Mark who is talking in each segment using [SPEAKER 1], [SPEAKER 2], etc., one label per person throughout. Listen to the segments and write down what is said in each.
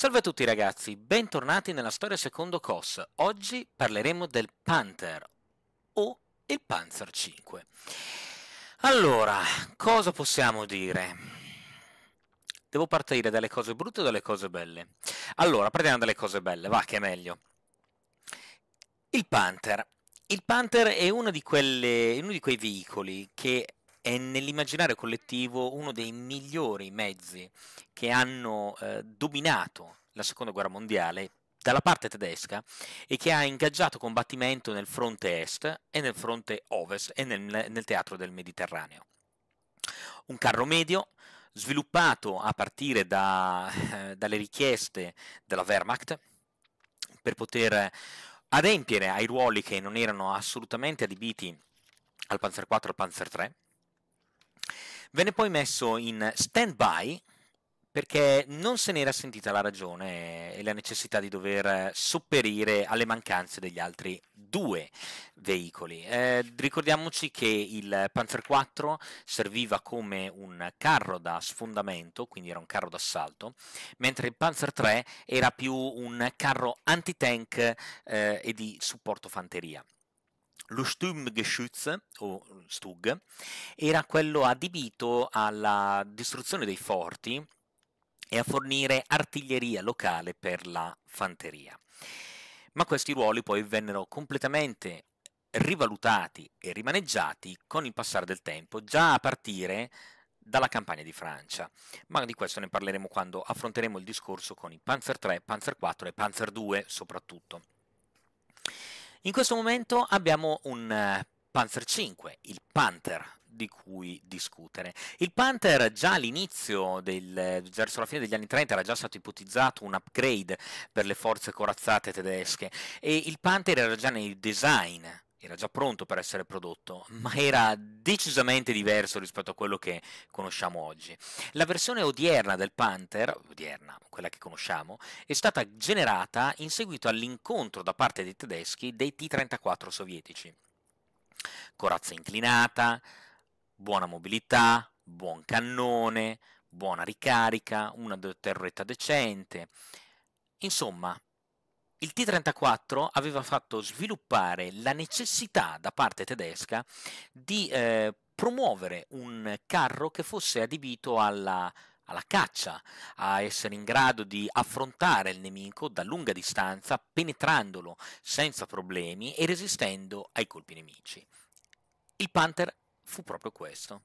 [SPEAKER 1] Salve a tutti ragazzi, bentornati nella storia secondo COS. Oggi parleremo del Panther o il Panzer 5. Allora, cosa possiamo dire? Devo partire dalle cose brutte o dalle cose belle? Allora, partiamo dalle cose belle, va che è meglio. Il Panther. Il Panther è uno di, quelle, uno di quei veicoli che è nell'immaginario collettivo uno dei migliori mezzi che hanno eh, dominato la seconda guerra mondiale dalla parte tedesca e che ha ingaggiato combattimento nel fronte est e nel fronte ovest e nel, nel teatro del Mediterraneo. Un carro medio sviluppato a partire da, eh, dalle richieste della Wehrmacht per poter adempiere ai ruoli che non erano assolutamente adibiti al Panzer IV e al Panzer III Venne poi messo in stand-by perché non se n'era sentita la ragione e la necessità di dover sopperire alle mancanze degli altri due veicoli. Eh, ricordiamoci che il Panzer IV serviva come un carro da sfondamento, quindi era un carro d'assalto, mentre il Panzer III era più un carro anti-tank eh, e di supporto fanteria. Lo Sturmgeschütz, o Stug, era quello adibito alla distruzione dei forti e a fornire artiglieria locale per la fanteria. Ma questi ruoli poi vennero completamente rivalutati e rimaneggiati con il passare del tempo, già a partire dalla campagna di Francia, ma di questo ne parleremo quando affronteremo il discorso con i Panzer 3, Panzer 4 e Panzer 2 soprattutto. In questo momento abbiamo un eh, Panzer 5, il Panther di cui discutere. Il Panther già all'inizio, del, verso la fine degli anni 30, era già stato ipotizzato un upgrade per le forze corazzate tedesche e il Panther era già nei design era già pronto per essere prodotto, ma era decisamente diverso rispetto a quello che conosciamo oggi. La versione odierna del Panther, odierna, quella che conosciamo, è stata generata in seguito all'incontro da parte dei tedeschi dei T-34 sovietici. Corazza inclinata, buona mobilità, buon cannone, buona ricarica, una torretta decente. Insomma, il T-34 aveva fatto sviluppare la necessità da parte tedesca di eh, promuovere un carro che fosse adibito alla, alla caccia, a essere in grado di affrontare il nemico da lunga distanza, penetrandolo senza problemi e resistendo ai colpi nemici. Il Panther fu proprio questo.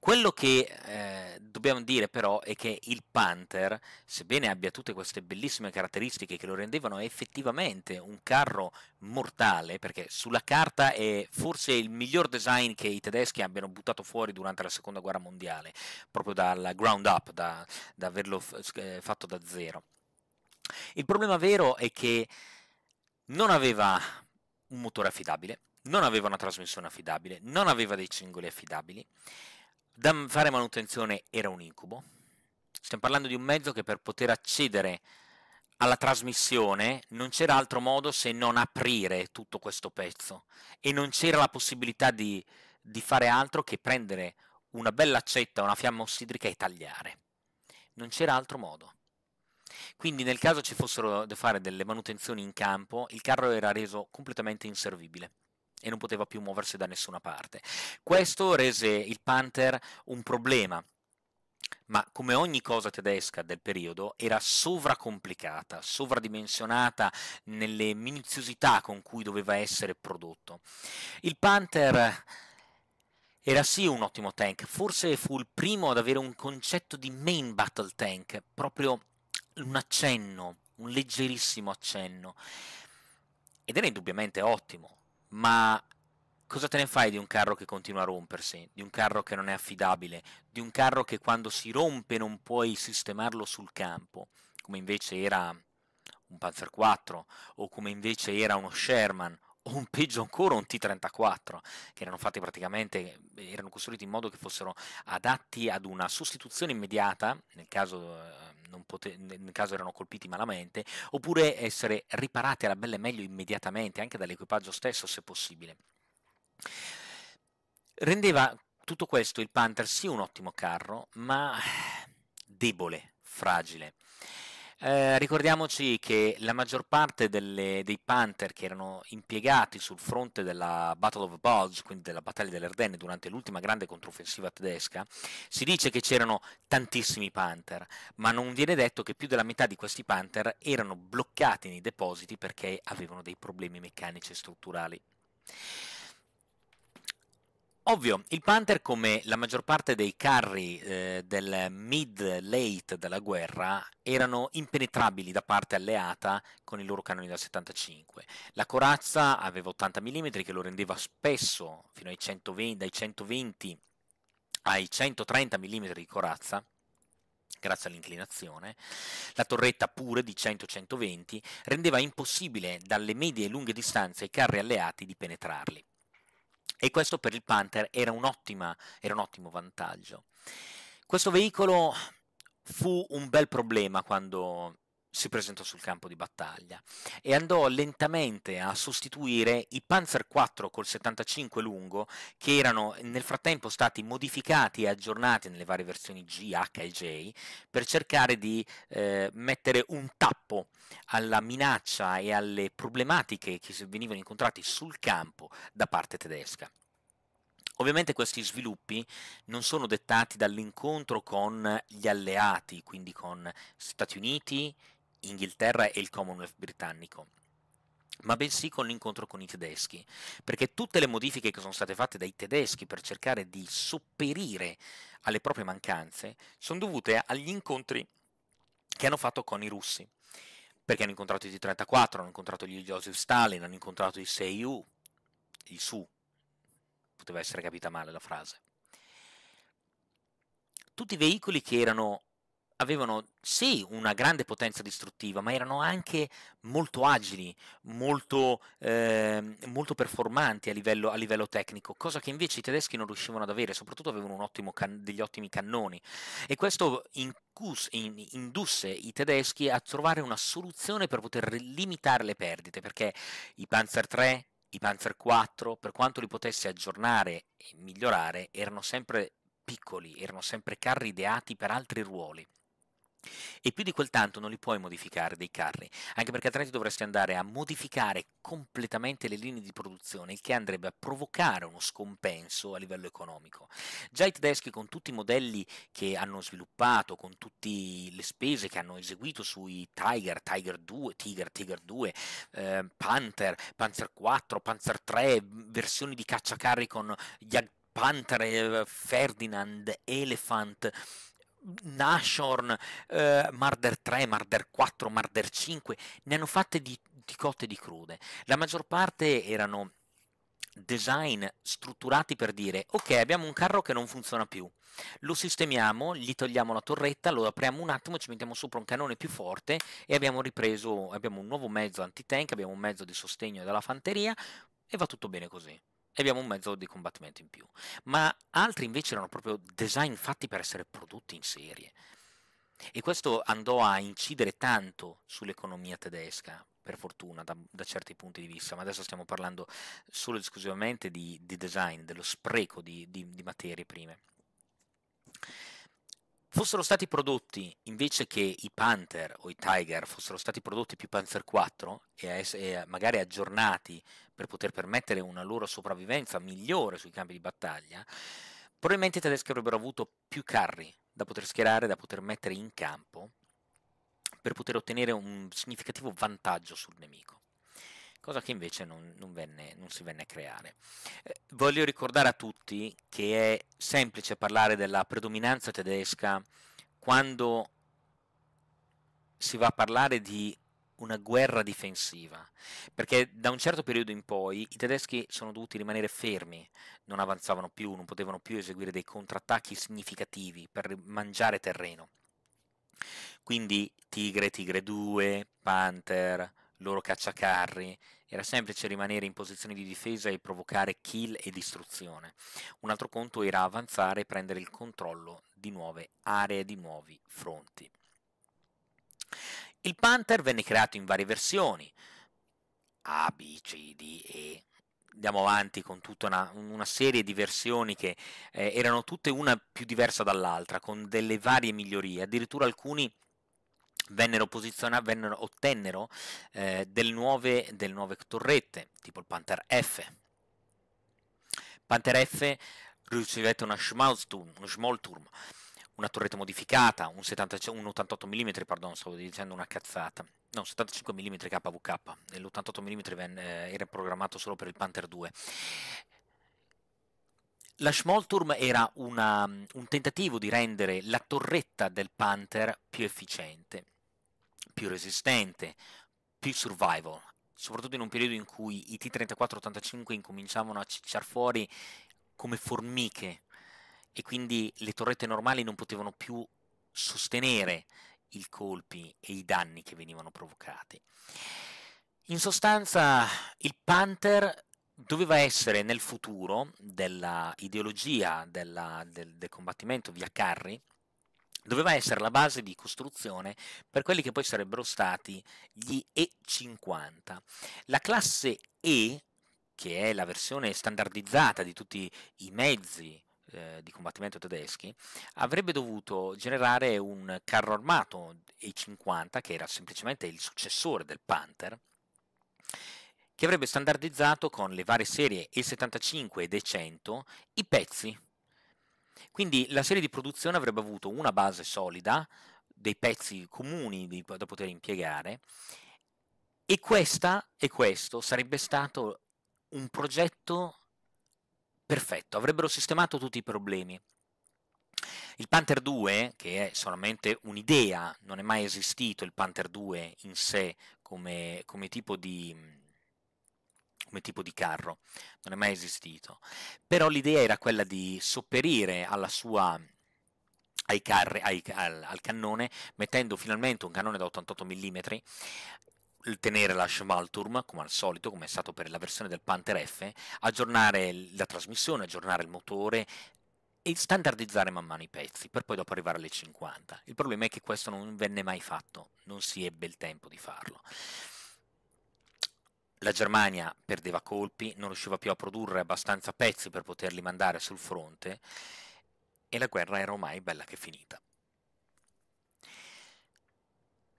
[SPEAKER 1] Quello che eh, dobbiamo dire però è che il Panther, sebbene abbia tutte queste bellissime caratteristiche che lo rendevano effettivamente un carro mortale, perché sulla carta è forse il miglior design che i tedeschi abbiano buttato fuori durante la seconda guerra mondiale, proprio dal ground up, da, da averlo f- eh, fatto da zero. Il problema vero è che non aveva un motore affidabile, non aveva una trasmissione affidabile, non aveva dei cingoli affidabili da fare manutenzione era un incubo. Stiamo parlando di un mezzo che per poter accedere alla trasmissione non c'era altro modo se non aprire tutto questo pezzo e non c'era la possibilità di, di fare altro che prendere una bella accetta, una fiamma ossidrica e tagliare. Non c'era altro modo. Quindi nel caso ci fossero da fare delle manutenzioni in campo, il carro era reso completamente inservibile e non poteva più muoversi da nessuna parte. Questo rese il Panther un problema ma come ogni cosa tedesca del periodo era sovracomplicata, sovradimensionata nelle minuziosità con cui doveva essere prodotto. Il Panther era sì un ottimo tank, forse fu il primo ad avere un concetto di main battle tank, proprio un accenno, un leggerissimo accenno. Ed era indubbiamente ottimo, ma cosa te ne fai di un carro che continua a rompersi, di un carro che non è affidabile, di un carro che quando si rompe non puoi sistemarlo sul campo, come invece era un Panzer 4 o come invece era uno Sherman o un peggio ancora un T-34, che erano fatti praticamente, erano costruiti in modo che fossero adatti ad una sostituzione immediata, nel caso, eh, pote- nel caso erano colpiti malamente, oppure essere riparati alla bella e meglio immediatamente, anche dall'equipaggio stesso se possibile. Rendeva tutto questo il Panther sì un ottimo carro, ma debole, fragile. Eh, ricordiamoci che la maggior parte delle, dei Panther che erano impiegati sul fronte della Battle of Bulge, quindi della battaglia dell'Ardenne, durante l'ultima grande controffensiva tedesca, si dice che c'erano tantissimi Panther, ma non viene detto che più della metà di questi Panther erano bloccati nei depositi perché avevano dei problemi meccanici e strutturali. Ovvio, il Panther come la maggior parte dei carri eh, del mid-late della guerra erano impenetrabili da parte alleata con i loro cannoni da 75. La corazza aveva 80 mm che lo rendeva spesso fino ai 120, dai 120 ai 130 mm di corazza grazie all'inclinazione, la torretta pure di 100-120 rendeva impossibile dalle medie e lunghe distanze ai carri alleati di penetrarli e questo per il Panther era un, era un ottimo vantaggio. Questo veicolo fu un bel problema quando si presentò sul campo di battaglia e andò lentamente a sostituire i Panzer IV col 75 lungo che erano nel frattempo stati modificati e aggiornati nelle varie versioni G, H e J per cercare di eh, mettere un tappo alla minaccia e alle problematiche che venivano incontrati sul campo da parte tedesca. Ovviamente questi sviluppi non sono dettati dall'incontro con gli alleati, quindi con Stati Uniti, Inghilterra e il Commonwealth britannico ma bensì con l'incontro con i tedeschi, perché tutte le modifiche che sono state fatte dai tedeschi per cercare di sopperire alle proprie mancanze sono dovute agli incontri che hanno fatto con i russi, perché hanno incontrato i T-34, hanno incontrato gli Joseph Stalin, hanno incontrato i Seiyu, i Su, poteva essere capita male la frase. Tutti i veicoli che erano avevano sì una grande potenza distruttiva, ma erano anche molto agili, molto, eh, molto performanti a livello, a livello, tecnico, cosa che invece i tedeschi non riuscivano ad avere, soprattutto avevano can- degli ottimi cannoni. E questo incus- in- indusse i tedeschi a trovare una soluzione per poter limitare le perdite, perché i Panzer 3 i Panzer 4, per quanto li potesse aggiornare e migliorare, erano sempre piccoli, erano sempre carri ideati per altri ruoli e più di quel tanto non li puoi modificare dei carri, anche perché altrimenti dovresti andare a modificare completamente le linee di produzione, il che andrebbe a provocare uno scompenso a livello economico. Già i tedeschi con tutti i modelli che hanno sviluppato, con tutte le spese che hanno eseguito sui Tiger, Tiger 2, Tiger, Tiger 2, eh, Panther, Panzer 4, Panzer 3, versioni di cacciacarri con Jagd Panther, Ferdinand, Elephant, Nashorn, eh, Marder 3, Marder 4, Marder 5, ne hanno fatte di, di cotte e di crude. La maggior parte erano design strutturati per dire ok abbiamo un carro che non funziona più lo sistemiamo, gli togliamo la torretta lo apriamo un attimo, ci mettiamo sopra un cannone più forte e abbiamo ripreso abbiamo un nuovo mezzo anti-tank, abbiamo un mezzo di sostegno della fanteria e va tutto bene così e abbiamo un mezzo di combattimento in più. Ma altri invece erano proprio design fatti per essere prodotti in serie. E questo andò a incidere tanto sull'economia tedesca, per fortuna, da, da certi punti di vista, ma adesso stiamo parlando solo ed esclusivamente di, di design, dello spreco di, di, di materie prime fossero stati prodotti invece che i Panther o i Tiger fossero stati prodotti più Panzer 4 e magari aggiornati per poter permettere una loro sopravvivenza migliore sui campi di battaglia, probabilmente i tedeschi avrebbero avuto più carri da poter schierare, da poter mettere in campo per poter ottenere un significativo vantaggio sul nemico cosa che invece non, non, venne, non si venne a creare. Eh, voglio ricordare a tutti che è semplice parlare della predominanza tedesca quando si va a parlare di una guerra difensiva, perché da un certo periodo in poi i tedeschi sono dovuti rimanere fermi, non avanzavano più, non potevano più eseguire dei contrattacchi significativi per mangiare terreno. Quindi Tigre, Tigre 2, Panther, loro cacciacarri era semplice rimanere in posizione di difesa e provocare kill e distruzione. Un altro conto era avanzare e prendere il controllo di nuove aree, di nuovi fronti. Il Panther venne creato in varie versioni, A, B, C, D, E, andiamo avanti con tutta una, una serie di versioni che eh, erano tutte una più diversa dall'altra, con delle varie migliorie, addirittura alcuni vennero posizionati, vennero, ottennero eh, delle, nuove, delle nuove torrette, tipo il Panther F. Panther F ricevette una Schmalsturm, uno Schmolturm, una torretta modificata, un, 70, un 88 mm, pardon, stavo dicendo una cazzata, no, 75 mm KVK, e l'88 mm venne, era programmato solo per il Panther 2. La Schmolturm era una, un tentativo di rendere la torretta del Panther più efficiente, più resistente, più survival, soprattutto in un periodo in cui i T-34-85 incominciavano a cicciar fuori come formiche e quindi le torrette normali non potevano più sostenere i colpi e i danni che venivano provocati. In sostanza il Panther doveva essere nel futuro dell'ideologia del, del combattimento via carri, doveva essere la base di costruzione per quelli che poi sarebbero stati gli E50. La classe E, che è la versione standardizzata di tutti i mezzi eh, di combattimento tedeschi, avrebbe dovuto generare un carro armato E50 che era semplicemente il successore del Panther che avrebbe standardizzato con le varie serie E75 ed E100 i pezzi. Quindi la serie di produzione avrebbe avuto una base solida, dei pezzi comuni di, da poter impiegare, e, questa, e questo sarebbe stato un progetto perfetto, avrebbero sistemato tutti i problemi. Il Panther 2, che è solamente un'idea, non è mai esistito il Panther 2 in sé come, come tipo di, come tipo di carro, non è mai esistito. Però l'idea era quella di sopperire alla sua ai carri, ai, al, al, cannone, mettendo finalmente un cannone da 88 mm, tenere la Schmalturm come al solito, come è stato per la versione del Panther F, aggiornare la trasmissione, aggiornare il motore e standardizzare man mano i pezzi, per poi dopo arrivare alle 50. Il problema è che questo non venne mai fatto, non si ebbe il tempo di farlo la Germania perdeva colpi, non riusciva più a produrre abbastanza pezzi per poterli mandare sul fronte e la guerra era ormai bella che finita.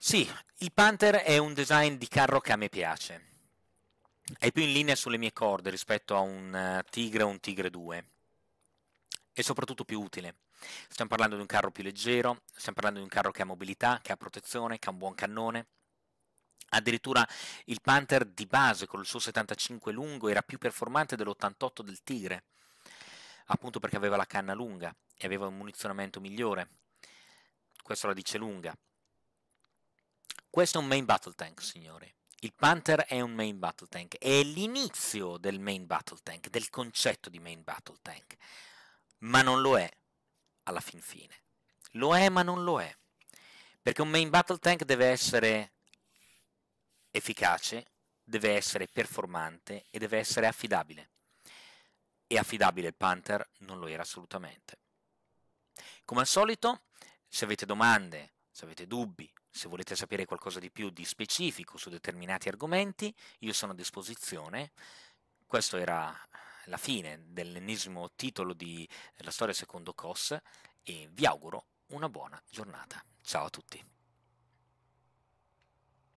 [SPEAKER 1] Sì, il Panther è un design di carro che a me piace. È più in linea sulle mie corde rispetto a un eh, Tigre o un Tigre 2. E soprattutto più utile. Stiamo parlando di un carro più leggero, stiamo parlando di un carro che ha mobilità, che ha protezione, che ha un buon cannone, Addirittura il Panther di base con il suo 75 lungo era più performante dell'88 del Tigre, appunto perché aveva la canna lunga e aveva un munizionamento migliore. Questo la dice lunga. Questo è un main battle tank, signori. Il Panther è un main battle tank, è l'inizio del main battle tank, del concetto di main battle tank, ma non lo è alla fin fine. Lo è ma non lo è, perché un main battle tank deve essere efficace, deve essere performante e deve essere affidabile. E affidabile il Panther non lo era assolutamente. Come al solito, se avete domande, se avete dubbi, se volete sapere qualcosa di più di specifico su determinati argomenti, io sono a disposizione. Questo era la fine dell'ennesimo titolo di La storia secondo COS e vi auguro una buona giornata. Ciao a tutti.